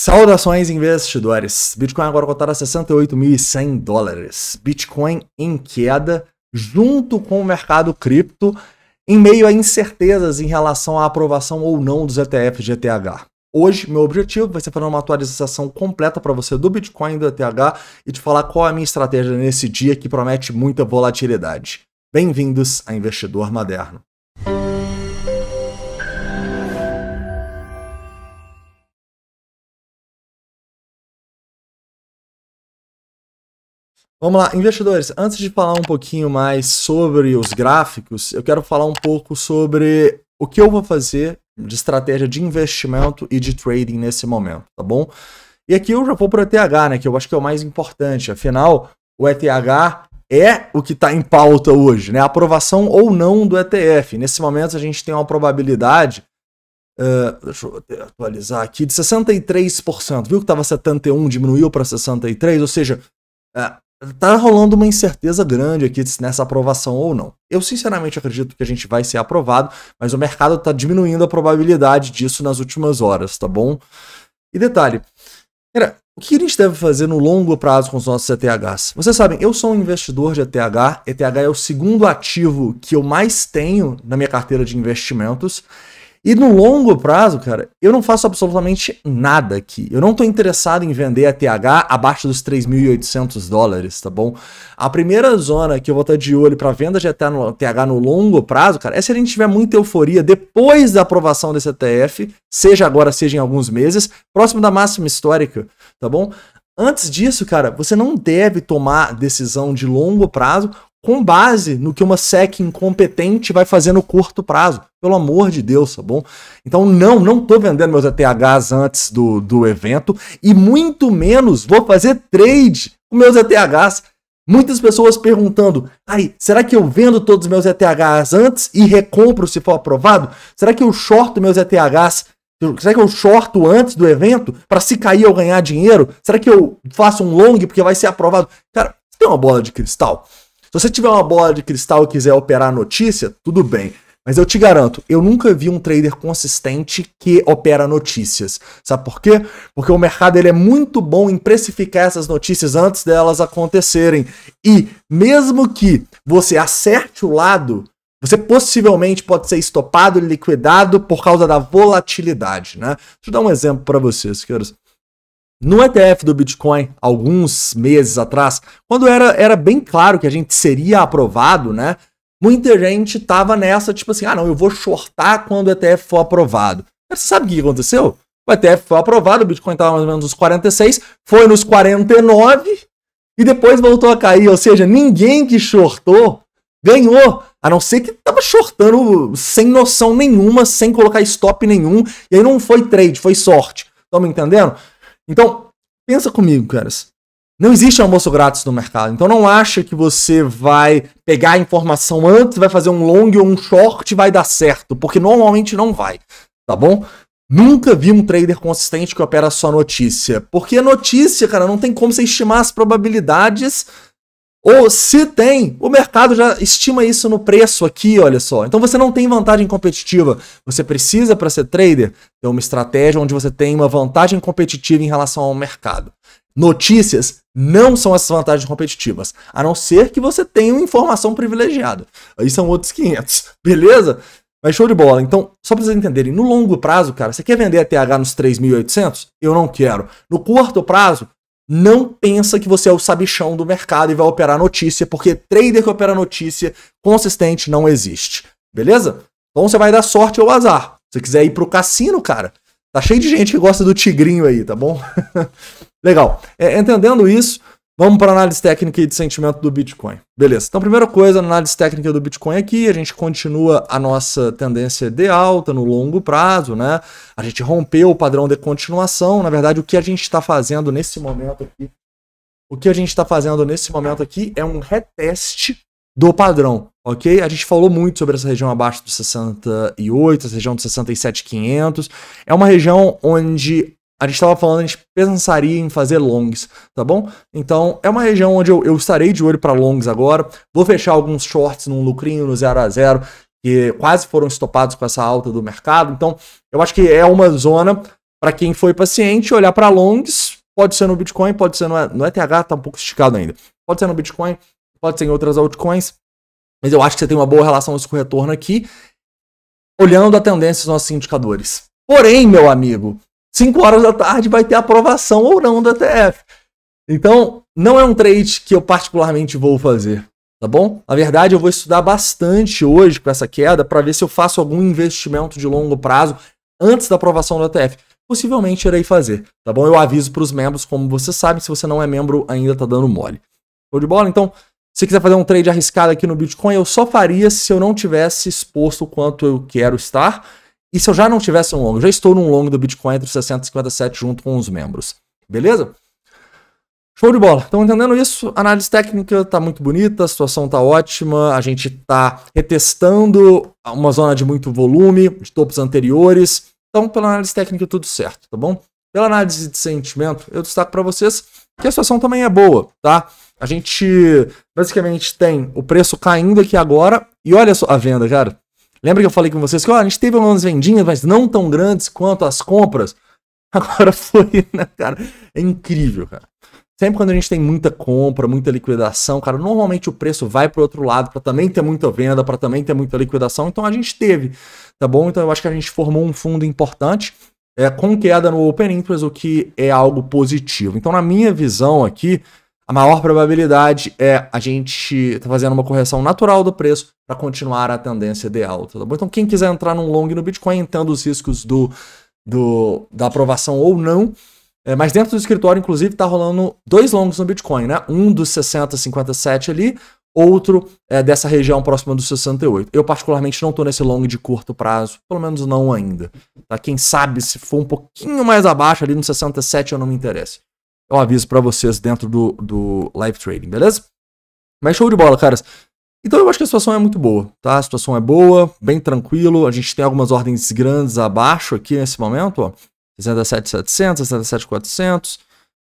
Saudações investidores! Bitcoin agora cotado a 68.100 dólares. Bitcoin em queda junto com o mercado cripto em meio a incertezas em relação à aprovação ou não dos ETFs de ETH. Hoje, meu objetivo vai ser fazer uma atualização completa para você do Bitcoin e do ETH e te falar qual é a minha estratégia nesse dia que promete muita volatilidade. Bem-vindos a Investidor Moderno. Vamos lá, investidores, antes de falar um pouquinho mais sobre os gráficos, eu quero falar um pouco sobre o que eu vou fazer de estratégia de investimento e de trading nesse momento, tá bom? E aqui eu já vou para o ETH, né, que eu acho que é o mais importante, afinal, o ETH é o que está em pauta hoje, né? A aprovação ou não do ETF. Nesse momento a gente tem uma probabilidade Uh, deixa eu atualizar aqui, de 63%. Viu que estava 71%, diminuiu para 63%, ou seja, uh, Tá rolando uma incerteza grande aqui nessa aprovação ou não. Eu sinceramente acredito que a gente vai ser aprovado, mas o mercado está diminuindo a probabilidade disso nas últimas horas, tá bom? E detalhe, o que a gente deve fazer no longo prazo com os nossos ETHs? Vocês sabem, eu sou um investidor de ETH, ETH é o segundo ativo que eu mais tenho na minha carteira de investimentos, e no longo prazo, cara, eu não faço absolutamente nada aqui. Eu não estou interessado em vender a TH abaixo dos 3.800 dólares, tá bom? A primeira zona que eu vou estar de olho para venda de TH no longo prazo, cara, é se a gente tiver muita euforia depois da aprovação desse ETF, seja agora, seja em alguns meses, próximo da máxima histórica, tá bom? Antes disso, cara, você não deve tomar decisão de longo prazo com base no que uma SEC incompetente vai fazer no curto prazo. Pelo amor de Deus, tá bom? Então, não, não tô vendendo meus ETHs antes do, do evento e muito menos vou fazer trade com meus ETHs. Muitas pessoas perguntando: aí, será que eu vendo todos os meus ETHs antes e recompro se for aprovado? Será que eu shorto meus ETHs Será que eu shorto antes do evento para se cair eu ganhar dinheiro? Será que eu faço um long porque vai ser aprovado? Cara, você tem uma bola de cristal? Se você tiver uma bola de cristal e quiser operar a notícia, tudo bem. Mas eu te garanto, eu nunca vi um trader consistente que opera notícias. Sabe por quê? Porque o mercado ele é muito bom em precificar essas notícias antes delas acontecerem. E mesmo que você acerte o lado, você possivelmente pode ser estopado e liquidado por causa da volatilidade, né? Deixa eu dar um exemplo para vocês, queridos no ETF do Bitcoin, alguns meses atrás, quando era, era bem claro que a gente seria aprovado, né? Muita gente tava nessa, tipo assim, ah, não, eu vou shortar quando o ETF for aprovado. Mas você sabe o que aconteceu? O ETF foi aprovado, o Bitcoin estava mais ou menos nos 46, foi nos 49 e depois voltou a cair. Ou seja, ninguém que shortou ganhou, a não ser que tava shortando sem noção nenhuma, sem colocar stop nenhum, e aí não foi trade, foi sorte. Estão me entendendo? Então, pensa comigo, caras. Não existe almoço grátis no mercado. Então não acha que você vai pegar a informação antes, vai fazer um long ou um short e vai dar certo, porque normalmente não vai, tá bom? Nunca vi um trader consistente que opera só notícia, porque notícia, cara, não tem como você estimar as probabilidades ou se tem, o mercado já estima isso no preço aqui, olha só. Então você não tem vantagem competitiva. Você precisa, para ser trader, ter uma estratégia onde você tem uma vantagem competitiva em relação ao mercado. Notícias não são essas vantagens competitivas, a não ser que você tenha uma informação privilegiada. Aí são outros 500, beleza? Mas show de bola. Então, só para vocês entenderem, no longo prazo, cara, você quer vender a TH nos 3.800? Eu não quero. No curto prazo, não pensa que você é o sabichão do mercado e vai operar notícia, porque trader que opera notícia consistente não existe. Beleza? Então você vai dar sorte ou azar. Se você quiser ir pro cassino, cara, tá cheio de gente que gosta do tigrinho aí, tá bom? Legal. É, entendendo isso, Vamos para análise técnica e de sentimento do Bitcoin. Beleza. Então, primeira coisa, análise técnica do Bitcoin aqui, a gente continua a nossa tendência de alta no longo prazo, né? A gente rompeu o padrão de continuação. Na verdade, o que a gente está fazendo nesse momento aqui, o que a gente está fazendo nesse momento aqui é um reteste do padrão, ok? A gente falou muito sobre essa região abaixo dos 68, essa região dos 67,500. É uma região onde a gente estava falando, a gente pensaria em fazer longs, tá bom? Então, é uma região onde eu, eu estarei de olho para longs agora. Vou fechar alguns shorts num lucrinho no 0 a 0 que quase foram estopados com essa alta do mercado. Então, eu acho que é uma zona para quem foi paciente olhar para longs, pode ser no Bitcoin, pode ser no, no ETH, tá um pouco esticado ainda. Pode ser no Bitcoin, pode ser em outras altcoins, mas eu acho que você tem uma boa relação com retorno aqui, olhando a tendência dos nossos indicadores. Porém, meu amigo, 5 horas da tarde vai ter aprovação ou não da ETF. Então, não é um trade que eu particularmente vou fazer, tá bom? Na verdade, eu vou estudar bastante hoje com essa queda para ver se eu faço algum investimento de longo prazo antes da aprovação da ETF. Possivelmente irei fazer, tá bom? Eu aviso para os membros, como você sabe, se você não é membro ainda tá dando mole. Show de bola? Então, se quiser fazer um trade arriscado aqui no Bitcoin, eu só faria se eu não tivesse exposto o quanto eu quero estar e se eu já não tivesse um longo? Eu já estou num longo do Bitcoin entre 60 e 57 junto com os membros. Beleza? Show de bola. Estão entendendo isso? A análise técnica está muito bonita, a situação está ótima, a gente está retestando uma zona de muito volume, de topos anteriores. Então, pela análise técnica, tudo certo, tá bom? Pela análise de sentimento, eu destaco para vocês que a situação também é boa, tá? A gente basicamente tem o preço caindo aqui agora e olha só a venda, cara. Lembra que eu falei com vocês que oh, a gente teve algumas vendinhas, mas não tão grandes quanto as compras? Agora foi, né, cara? É incrível, cara. Sempre quando a gente tem muita compra, muita liquidação, cara, normalmente o preço vai para outro lado para também ter muita venda, para também ter muita liquidação. Então a gente teve, tá bom? Então eu acho que a gente formou um fundo importante é, com queda no Open Interest, o que é algo positivo. Então, na minha visão aqui, a maior probabilidade é a gente tá fazendo uma correção natural do preço para continuar a tendência de alta, tá bom? Então, quem quiser entrar num long no Bitcoin, entendo os riscos do, do da aprovação ou não. É, mas dentro do escritório, inclusive, tá rolando dois longos no Bitcoin, né? Um dos 60, 57 ali, outro é, dessa região próxima dos 68. Eu, particularmente, não estou nesse long de curto prazo, pelo menos não ainda. Tá? Quem sabe se for um pouquinho mais abaixo ali no 67, eu não me interesso eu aviso para vocês dentro do, do live trading, beleza? Mas show de bola, caras. Então eu acho que a situação é muito boa, tá? A situação é boa, bem tranquilo. A gente tem algumas ordens grandes abaixo aqui nesse momento, ó. 67,700, 67,400.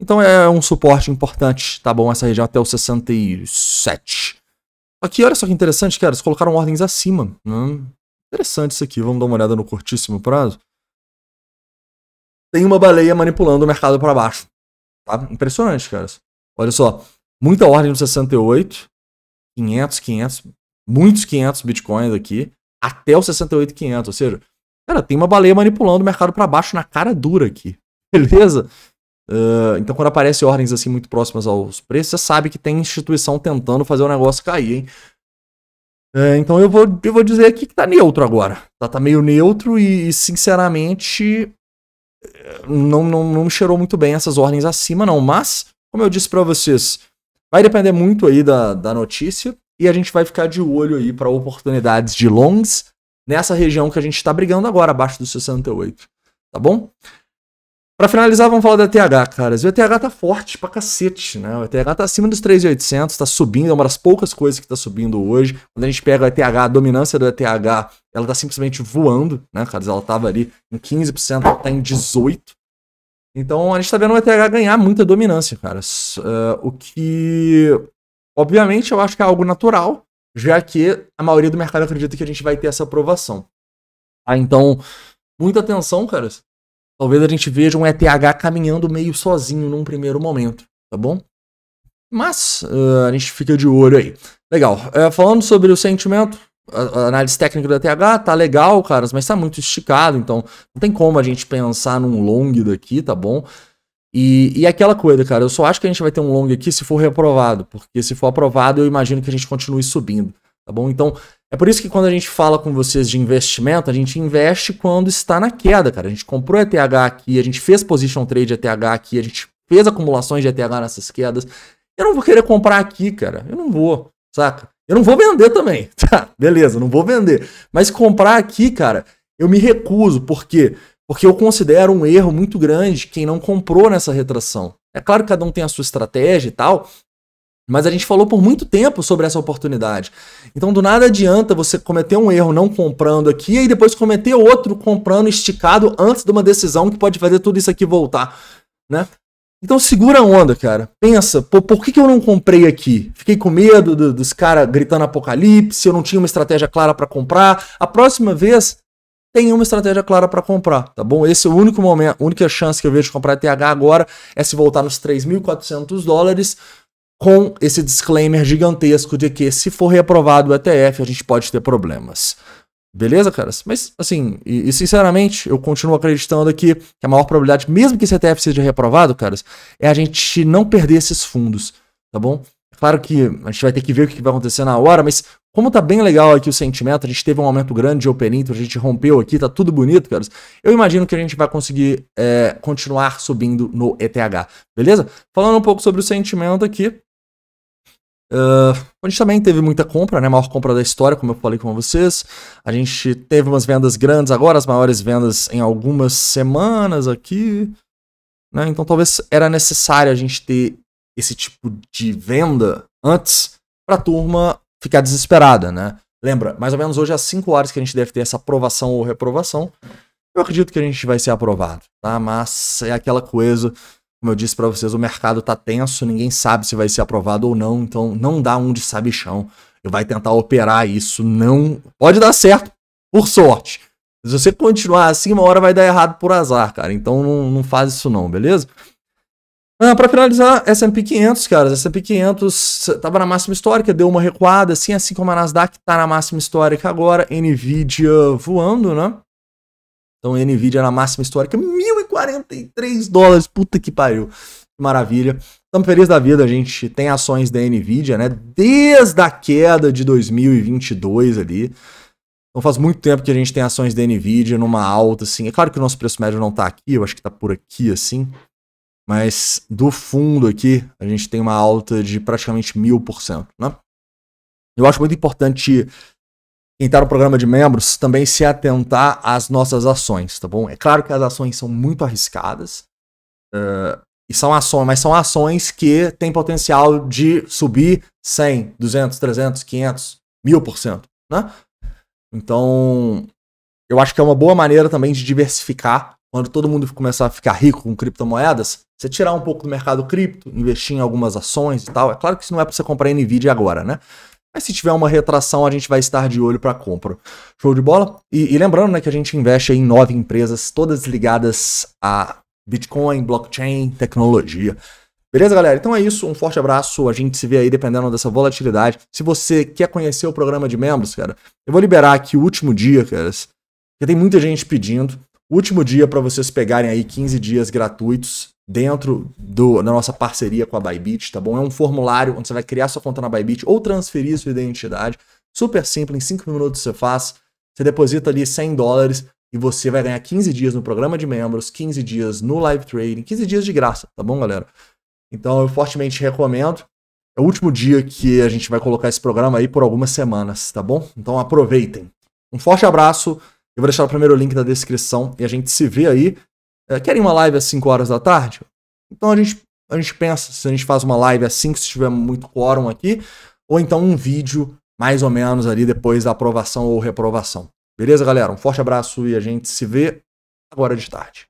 Então é um suporte importante, tá bom? Essa região até o 67. Aqui, olha só que interessante, cara. Eles colocaram ordens acima. Né? Interessante isso aqui. Vamos dar uma olhada no curtíssimo prazo. Tem uma baleia manipulando o mercado para baixo. Tá impressionante, cara. Olha só, muita ordem no 68, 500, 500, muitos 500 bitcoins aqui, até o 500. Ou seja, cara, tem uma baleia manipulando o mercado para baixo na cara dura aqui. Beleza? Uh, então, quando aparece ordens assim muito próximas aos preços, você sabe que tem instituição tentando fazer o negócio cair, hein? É, então, eu vou, eu vou dizer aqui que tá neutro agora. Tá, tá meio neutro e, sinceramente, não, não, não me cheirou muito bem essas ordens acima, não. Mas, como eu disse para vocês, vai depender muito aí da, da notícia e a gente vai ficar de olho aí para oportunidades de longs nessa região que a gente está brigando agora, abaixo dos 68. Tá bom? Para finalizar, vamos falar da ETH, caras. O ETH tá forte pra cacete, né? O ETH tá acima dos 3.800, tá subindo, é uma das poucas coisas que tá subindo hoje. Quando a gente pega o ETH, a dominância do ETH, ela tá simplesmente voando, né, caras? Ela tava ali em 15%, ela tá em 18%. Então a gente tá vendo o ETH ganhar muita dominância, caras. Uh, eh, o que, obviamente, eu acho que é algo natural, já que a maioria do mercado acredita que a gente vai ter essa aprovação. Ah, então, muita atenção, caras Talvez a gente veja um ETH caminhando meio sozinho num primeiro momento, tá bom? Mas uh, a gente fica de olho aí. Legal. Uh, falando sobre o sentimento, a, a análise técnica do ETH tá legal, caras, mas tá muito esticado, então não tem como a gente pensar num long daqui, tá bom? E, e aquela coisa, cara, eu só acho que a gente vai ter um long aqui se for reprovado, porque se for aprovado, eu imagino que a gente continue subindo tá bom? Então, é por isso que quando a gente fala com vocês de investimento, a gente investe quando está na queda, cara. A gente comprou ETH aqui, a gente fez position trade ETH aqui, a gente fez acumulações de ETH nessas quedas. Eu não vou querer comprar aqui, cara. Eu não vou, saca? Eu não vou vender também, tá? Beleza, não vou vender. Mas comprar aqui, cara, eu me recuso, por quê? Porque eu considero um erro muito grande quem não comprou nessa retração. É claro que cada um tem a sua estratégia e tal, mas a gente falou por muito tempo sobre essa oportunidade. Então, do nada adianta você cometer um erro não comprando aqui e depois cometer outro comprando esticado antes de uma decisão que pode fazer tudo isso aqui voltar, né? Então, segura a onda, cara. Pensa, pô, por que, que eu não comprei aqui? Fiquei com medo do, dos caras gritando apocalipse, eu não tinha uma estratégia clara para comprar. A próxima vez, tem uma estratégia clara para comprar, tá bom? Esse é o único momento, a única chance que eu vejo de comprar TH agora é se voltar nos 3.400 dólares com esse disclaimer gigantesco de que se for reaprovado o ETF, a gente pode ter problemas. Beleza, caras? Mas, assim, e, e, sinceramente, eu continuo acreditando aqui que a maior probabilidade, mesmo que esse ETF seja reprovado, caras, é a gente não perder esses fundos, tá bom? É claro que a gente vai ter que ver o que vai acontecer na hora, mas como tá bem legal aqui o sentimento, a gente teve um aumento grande de open interest, a gente rompeu aqui, tá tudo bonito, caras. Eu imagino que a gente vai conseguir é, continuar subindo no ETH, beleza? Falando um pouco sobre o sentimento aqui, Uh, a gente também teve muita compra, né? A maior compra da história, como eu falei com vocês. A gente teve umas vendas grandes agora, as maiores vendas em algumas semanas aqui. Né? Então talvez era necessário a gente ter esse tipo de venda antes para a turma ficar desesperada, né? Lembra, mais ou menos hoje às 5 horas que a gente deve ter essa aprovação ou reprovação. Eu acredito que a gente vai ser aprovado, tá? Mas é aquela coisa como eu disse para vocês, o mercado está tenso, ninguém sabe se vai ser aprovado ou não, então não dá um de sabichão. Eu vai tentar operar isso, não pode dar certo, por sorte. Se você continuar assim, uma hora vai dar errado por azar, cara. Então não, não faz isso não, beleza? Ah, para finalizar, S&P 500, cara, S&P 500 estava na máxima histórica, deu uma recuada, assim, assim como a Nasdaq está na máxima histórica agora, Nvidia voando, né? Então, a Nvidia na máxima histórica, 1.043 dólares. Puta que pariu. Que maravilha. Estamos felizes da vida, a gente tem ações da Nvidia, né? Desde a queda de 2022 ali. Então faz muito tempo que a gente tem ações da Nvidia numa alta, assim. É claro que o nosso preço médio não tá aqui, eu acho que tá por aqui, assim. Mas do fundo aqui, a gente tem uma alta de praticamente mil por cento, né? Eu acho muito importante quem está no programa de membros também se atentar às nossas ações, tá bom? É claro que as ações são muito arriscadas uh, e são ações, mas são ações que têm potencial de subir 100, 200, 300, 500, 1000%, né? Então, eu acho que é uma boa maneira também de diversificar. Quando todo mundo começar a ficar rico com criptomoedas, você tirar um pouco do mercado cripto, investir em algumas ações e tal. É claro que isso não é para você comprar NVIDIA agora, né? Mas se tiver uma retração, a gente vai estar de olho para compra. Show de bola? E, e lembrando né, que a gente investe em nove empresas, todas ligadas a Bitcoin, blockchain, tecnologia. Beleza, galera? Então é isso. Um forte abraço. A gente se vê aí dependendo dessa volatilidade. Se você quer conhecer o programa de membros, cara, eu vou liberar aqui o último dia, cara. Porque tem muita gente pedindo. Último dia para vocês pegarem aí 15 dias gratuitos dentro do, da nossa parceria com a Bybit, tá bom? É um formulário onde você vai criar sua conta na Bybit ou transferir sua identidade. Super simples, em 5 minutos você faz. Você deposita ali 100 dólares e você vai ganhar 15 dias no programa de membros, 15 dias no live trading, 15 dias de graça, tá bom, galera? Então eu fortemente recomendo. É o último dia que a gente vai colocar esse programa aí por algumas semanas, tá bom? Então aproveitem. Um forte abraço. Eu vou deixar o primeiro link na descrição e a gente se vê aí. É, querem uma live às 5 horas da tarde? Então a gente, a gente pensa se a gente faz uma live assim se tiver muito quórum aqui, ou então um vídeo mais ou menos ali depois da aprovação ou reprovação. Beleza, galera? Um forte abraço e a gente se vê agora de tarde.